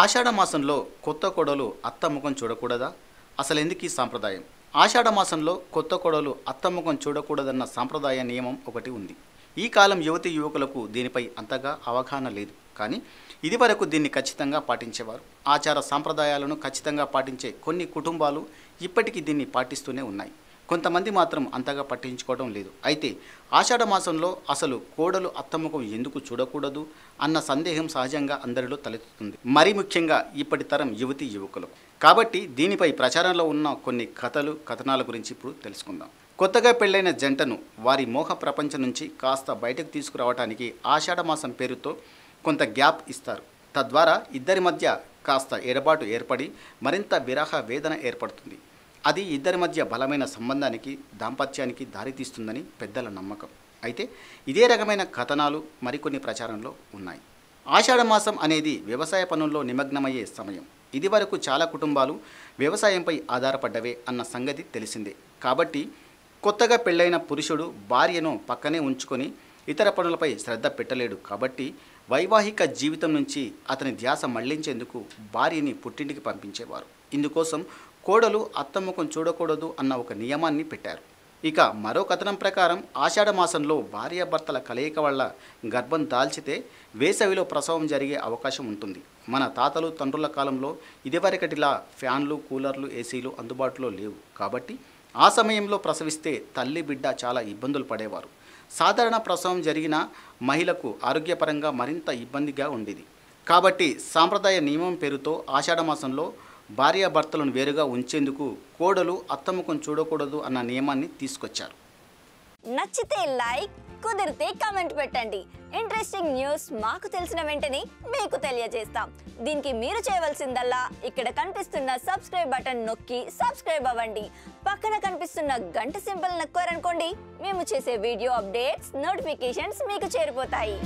ఆషాఢ మాసంలో కొత్త కొడలు అత్త ముఖం చూడకూడదా అసలు ఎందుకు ఈ సాంప్రదాయం ఆషాఢ మాసంలో కొత్త కొడలు అత్త ముఖం చూడకూడదన్న సాంప్రదాయ నియమం ఒకటి ఉంది ఈ కాలం యువతి యువకులకు దీనిపై అంతగా అవగాహన లేదు కానీ ఇదివరకు దీన్ని ఖచ్చితంగా పాటించేవారు ఆచార సాంప్రదాయాలను ఖచ్చితంగా పాటించే కొన్ని కుటుంబాలు ఇప్పటికీ దీన్ని పాటిస్తూనే ఉన్నాయి కొంతమంది మాత్రం అంతగా పట్టించుకోవడం లేదు అయితే ఆషాఢ మాసంలో అసలు కోడలు అత్తముఖం ఎందుకు చూడకూడదు అన్న సందేహం సహజంగా అందరిలో తలెత్తుతుంది మరీ ముఖ్యంగా ఇప్పటి తరం యువతి యువకులు కాబట్టి దీనిపై ప్రచారంలో ఉన్న కొన్ని కథలు కథనాల గురించి ఇప్పుడు తెలుసుకుందాం కొత్తగా పెళ్లైన జంటను వారి మోహ ప్రపంచం నుంచి కాస్త బయటకు తీసుకురావడానికి ఆషాఢ మాసం పేరుతో కొంత గ్యాప్ ఇస్తారు తద్వారా ఇద్దరి మధ్య కాస్త ఎడబాటు ఏర్పడి మరింత విరాహ వేదన ఏర్పడుతుంది అది ఇద్దరి మధ్య బలమైన సంబంధానికి దాంపత్యానికి దారితీస్తుందని పెద్దల నమ్మకం అయితే ఇదే రకమైన కథనాలు మరికొన్ని ప్రచారంలో ఉన్నాయి ఆషాఢమాసం అనేది వ్యవసాయ పనుల్లో నిమగ్నమయ్యే సమయం ఇదివరకు చాలా కుటుంబాలు వ్యవసాయంపై ఆధారపడ్డవే అన్న సంగతి తెలిసిందే కాబట్టి కొత్తగా పెళ్ళైన పురుషుడు భార్యను పక్కనే ఉంచుకొని ఇతర పనులపై శ్రద్ధ పెట్టలేడు కాబట్టి వైవాహిక జీవితం నుంచి అతని ధ్యాస మళ్లించేందుకు భార్యని పుట్టింటికి పంపించేవారు ఇందుకోసం కోడలు అత్తమ్మకం చూడకూడదు అన్న ఒక నియమాన్ని పెట్టారు ఇక మరో కథనం ప్రకారం ఆషాఢ మాసంలో భార్యాభర్తల కలయిక వల్ల గర్భం దాల్చితే వేసవిలో ప్రసవం జరిగే అవకాశం ఉంటుంది మన తాతలు తండ్రుల కాలంలో ఇదివరకటిలా ఫ్యాన్లు కూలర్లు ఏసీలు అందుబాటులో లేవు కాబట్టి ఆ సమయంలో ప్రసవిస్తే తల్లి బిడ్డ చాలా ఇబ్బందులు పడేవారు సాధారణ ప్రసవం జరిగిన మహిళకు ఆరోగ్యపరంగా మరింత ఇబ్బందిగా ఉండేది కాబట్టి సాంప్రదాయ నియమం పేరుతో ఆషాఢమాసంలో భార్యాభర్తలను వేరుగా ఉంచేందుకు కోడలు అత్తముఖం చూడకూడదు అన్న నియమాన్ని తీసుకొచ్చారు నచ్చితే లైక్ కుదిరితే కామెంట్ పెట్టండి ఇంట్రెస్టింగ్ న్యూస్ మాకు తెలిసిన వెంటనే మీకు తెలియజేస్తాం దీనికి మీరు చేయవలసిందల్లా ఇక్కడ కనిపిస్తున్న సబ్స్క్రైబ్ బటన్ నొక్కి సబ్స్క్రైబ్ అవ్వండి పక్కన కనిపిస్తున్న గంట సింపుల్ నొక్కారనుకోండి మేము చేసే వీడియో అప్డేట్స్ నోటిఫికేషన్స్ మీకు చేరిపోతాయి